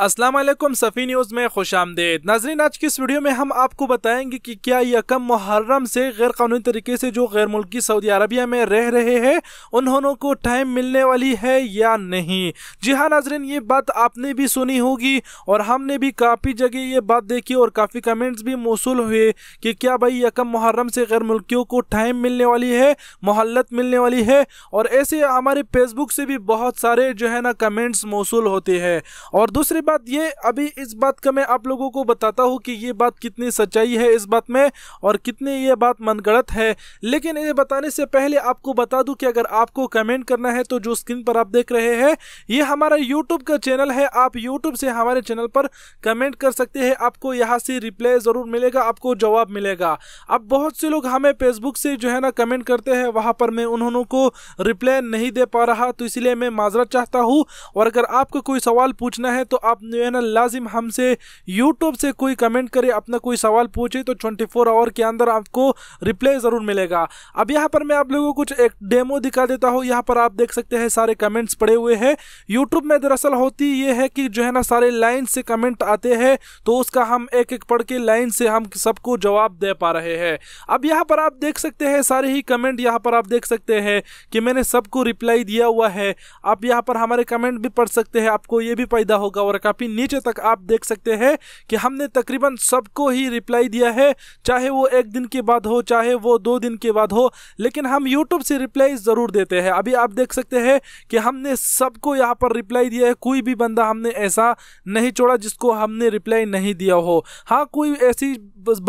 Aslam सफ़ी news में खुश आमदेद नाजरीन आज की इस वीडियो में हम आपको बताएंगे कि क्या यकम मुहर्रम से गैर कानूनी तरीके से जो गैर मुल्की सऊदी अरबिया में रह रहे हैं उन्होंने को टाइम मिलने वाली है या नहीं जी हाँ नाजरीन ये बात आपने भी सुनी होगी और हमने भी काफ़ी जगह ये बात देखी और काफ़ी कमेंट्स भी मौसू हुए कि क्या भाई यकम मुहर्रम से गैर मुल्कियों को टाइम मिलने वाली है मोहल्लत मिलने वाली है और ऐसे हमारे फेसबुक से भी बहुत सारे जो है ना कमेंट्स मौसू होते हैं और दूसरे बात ये अभी इस बात का मैं आप लोगों को बताता हूँ कि ये बात कितनी सच्चाई है इस बात में और कितनी ये बात मनगढ़ंत है लेकिन ये बताने से पहले आपको बता दूं कि अगर आपको कमेंट करना है तो जो स्क्रीन पर आप देख रहे हैं ये हमारा यूट्यूब का चैनल है आप यूट्यूब से हमारे चैनल पर कमेंट कर सकते हैं आपको यहाँ से रिप्लाई ज़रूर मिलेगा आपको जवाब मिलेगा अब बहुत से लोग हमें फेसबुक से जो है ना कमेंट करते हैं वहाँ पर मैं उन्होंने को रिप्लाई नहीं दे पा रहा तो इसलिए मैं माजरत चाहता हूँ और अगर आपको कोई सवाल पूछना है तो आप जो है ना लाजिम हमसे यूट्यूब से कोई कमेंट करे अपना कोई सवाल पूछे तो ट्वेंटी फोर आवर के अंदर आपको रिप्लाई ज़रूर मिलेगा अब यहाँ पर मैं आप लोगों को कुछ एक डेमो दिखा देता हूँ यहाँ पर आप देख सकते हैं सारे कमेंट्स पड़े हुए हैं यूट्यूब में दरअसल होती ये है कि जो है ना सारे लाइन से कमेंट आते हैं तो उसका हम एक एक पढ़ के लाइन से हम सबको जवाब दे पा रहे हैं अब यहाँ पर आप देख सकते हैं सारे ही कमेंट यहाँ पर आप देख सकते हैं कि मैंने सबको रिप्लाई दिया हुआ है आप यहाँ पर हमारे कमेंट भी पढ़ सकते हैं आपको ये भी पैदा होगा और काफ़ी नीचे तक आप देख सकते हैं कि हमने तकरीबन सबको ही रिप्लाई दिया है चाहे वो एक दिन के बाद हो चाहे वो दो दिन के बाद हो लेकिन हम यूट्यूब से रिप्लाई ज़रूर देते हैं अभी आप देख सकते हैं कि हमने सबको यहाँ पर रिप्लाई दिया है कोई भी बंदा हमने ऐसा नहीं छोड़ा जिसको हमने रिप्लाई नहीं दिया हो हाँ कोई ऐसी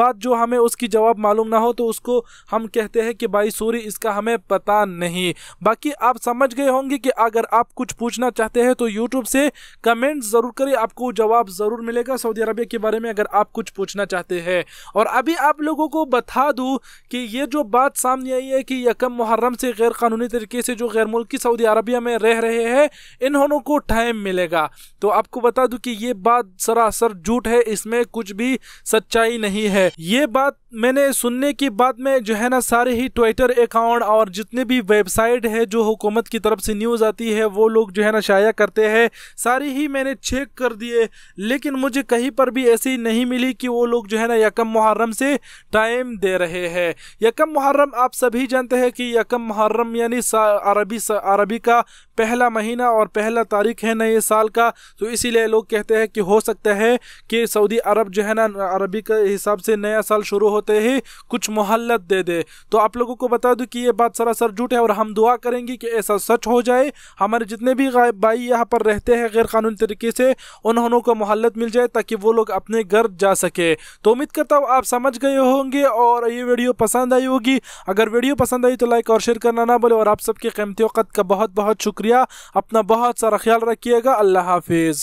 बात जो हमें उसकी जवाब मालूम ना हो तो उसको हम कहते हैं कि भाई सॉरी इसका हमें पता नहीं बाकी आप समझ गए होंगे कि अगर आप कुछ पूछना चाहते हैं तो यूट्यूब से कमेंट ज़रूर कर करें आपको जवाब ज़रूर मिलेगा सऊदी अरबिया के बारे में अगर आप कुछ पूछना चाहते हैं और अभी आप लोगों को बता दूँ कि ये जो बात सामने आई है कि यकम मुहर्रम से गैर कानूनी तरीके से जो गैर मुल्की सऊदी अरबिया में रह रहे हैं इन्होंने को टाइम मिलेगा तो आपको बता दूँ कि ये बात सरासर झूठ है इसमें कुछ भी सच्चाई नहीं है ये बात मैंने सुनने की बाद में जो है ना सारे ही ट्विटर अकाउंट और जितने भी वेबसाइट है जो हुकूमत की तरफ से न्यूज़ आती है वो लोग जो है ना शाया करते हैं सारे ही मैंने चेक कर दिए लेकिन मुझे कहीं पर भी ऐसी नहीं मिली कि वो लोग जो है ना यकम मुहर्रम से टाइम दे रहे हैं यकम मुहर्रम आप सभी जानते हैं कि यकम मुहर्रम यानी अरबी अरबी का पहला महीना और पहला तारीख है नए साल का तो इसीलिए लोग कहते हैं कि हो सकता है कि सऊदी अरब जो है ना अरबी के हिसाब से नया साल शुरू हो होते ही कुछ मोहल्लत दे दे तो आप लोगों को बता दूं कि ये बात सरासर झूठ है और हम दुआ करेंगे कि ऐसा सच हो जाए हमारे जितने भी गायब भाई यहाँ पर रहते हैं गैर कानूनी तरीके से उन्होंने को मोहल्लत मिल जाए ताकि वो लोग अपने घर जा सके तो उम्मीद करता हूँ आप समझ गए होंगे और ये वीडियो पसंद आई होगी अगर वीडियो पसंद आई तो लाइक और शेयर करना ना बोले और आप सबके कीमती वक़्त का बहुत बहुत शुक्रिया अपना बहुत सारा ख्याल रखिएगा अल्लाह हाफिज़